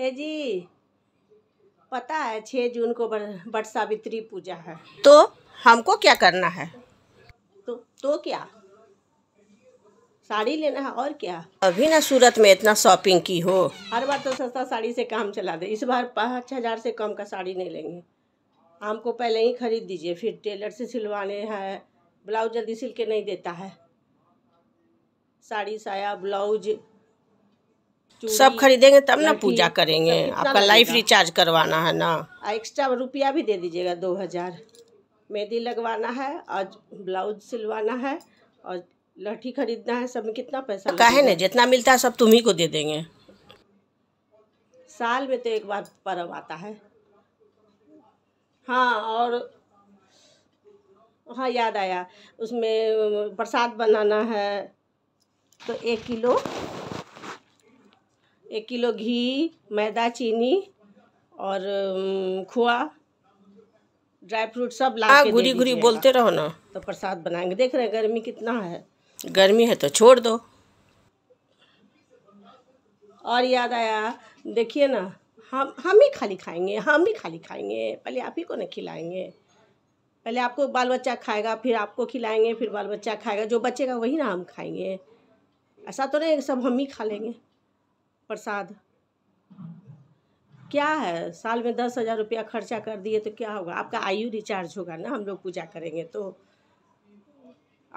ए जी पता है छः जून को बट सावित्री पूजा है तो हमको क्या करना है तो तो क्या साड़ी लेना है और क्या अभी ना सूरत में इतना शॉपिंग की हो हर बार तो सस्ता साड़ी से काम चला दे इस बार पाँच हज़ार से कम का साड़ी नहीं लेंगे हमको पहले ही खरीद दीजिए फिर टेलर से सिलवाने हैं ब्लाउज जल्दी सिल के नहीं देता है साड़ी साया ब्लाउज सब खरीदेंगे तब ना पूजा करेंगे आपका लाइफ रिचार्ज करवाना है ना एक्स्ट्रा रुपया भी दे दीजिएगा दो हज़ार मेहंदी लगवाना है और ब्लाउज सिलवाना है और लठी खरीदना है सब में कितना पैसा कहे ना जितना मिलता है सब तुम ही को दे देंगे साल में तो एक बार पर्व आता है हाँ और हाँ याद आया उसमें प्रसाद बनाना है तो एक किलो एक किलो घी मैदा चीनी और खोआ ड्राई फ्रूट सब ला घुरी हाँ, घुरी बोलते रहो ना तो प्रसाद बनाएंगे देख रहे हैं गर्मी कितना है गर्मी है तो छोड़ दो और याद आया देखिए ना हम हम ही खाली खाएंगे हम ही खाली खाएंगे पहले आप ही को नहीं खिलाएंगे पहले आपको बाल बच्चा खाएगा फिर आपको खिलाएंगे फिर बाल बच्चा खाएगा जो बचेगा वही ना हम खाएंगे ऐसा तो नहीं सब हम ही खा लेंगे प्रसाद क्या है साल में दस हज़ार रुपया खर्चा कर दिए तो क्या होगा आपका आयु रिचार्ज होगा ना हम लोग पूजा करेंगे तो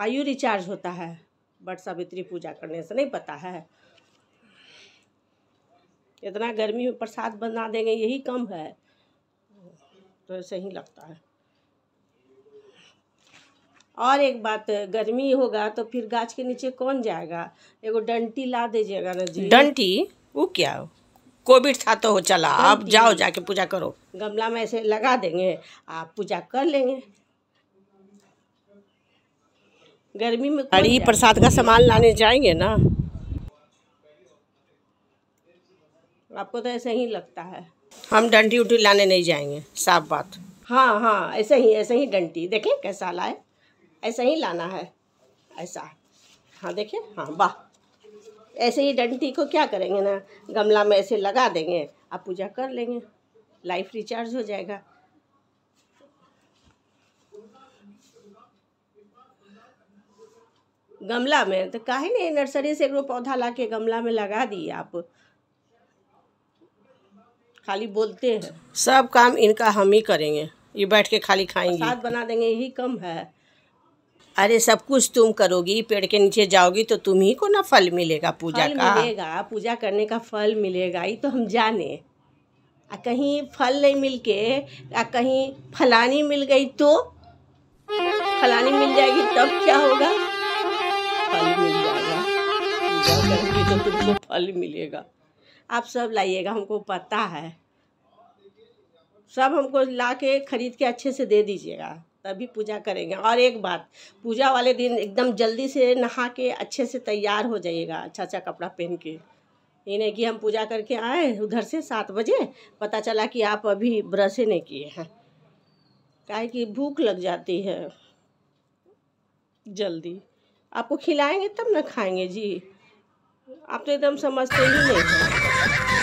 आयु रिचार्ज होता है बट सावित्री पूजा करने से नहीं पता है इतना गर्मी में प्रसाद बना देंगे यही कम है तो ऐसे ही लगता है और एक बात गर्मी होगा तो फिर गाछ के नीचे कौन जाएगा एगो डंटी ला दीजिएगा ना जी डंटी वो क्या कोविड था तो हो चला आप जाओ जाके पूजा करो गमला में ऐसे लगा देंगे आप पूजा कर लेंगे गर्मी में अरे प्रसाद का सामान लाने जाएंगे ना आपको तो ऐसे ही लगता है हम डंडी उठी लाने नहीं जाएंगे साफ बात हाँ हाँ ऐसे ही ऐसे ही डंटी देखें कैसा लाए ऐसा ही लाना है ऐसा हाँ देखिए हाँ वाह ऐसे ही डंटी को क्या करेंगे ना गमला में ऐसे लगा देंगे आप पूजा कर लेंगे लाइफ रिचार्ज हो जाएगा गमला में तो ही नहीं नर्सरी से एक पौधा ला के गमला में लगा दिए आप खाली बोलते हैं सब काम इनका हम ही करेंगे ये बैठ के खाली खाएंगे साथ बना देंगे यही कम है अरे सब कुछ तुम करोगी पेड़ के नीचे जाओगी तो तुम ही को ना फल मिलेगा पूजा फल का मिलेगा पूजा करने का फल मिलेगा ये तो हम जाने आ कहीं फल नहीं मिल के आ कहीं फलानी मिल गई तो फलानी मिल जाएगी तब क्या होगा फल मिल जाएगा तो तुमको फल मिलेगा आप सब लाइएगा हमको पता है सब हमको ला के खरीद के अच्छे से दे दीजिएगा तभी पूजा करेंगे और एक बात पूजा वाले दिन एकदम जल्दी से नहा के अच्छे से तैयार हो जाइएगा अच्छा अच्छा कपड़ा पहन के ये नहीं कि हम पूजा करके आए उधर से सात बजे पता चला कि आप अभी ब्रश ही नहीं किए हैं काहे कि भूख लग जाती है जल्दी आपको खिलाएंगे तब ना खाएंगे जी आप तो एकदम समझते ही नहीं हैं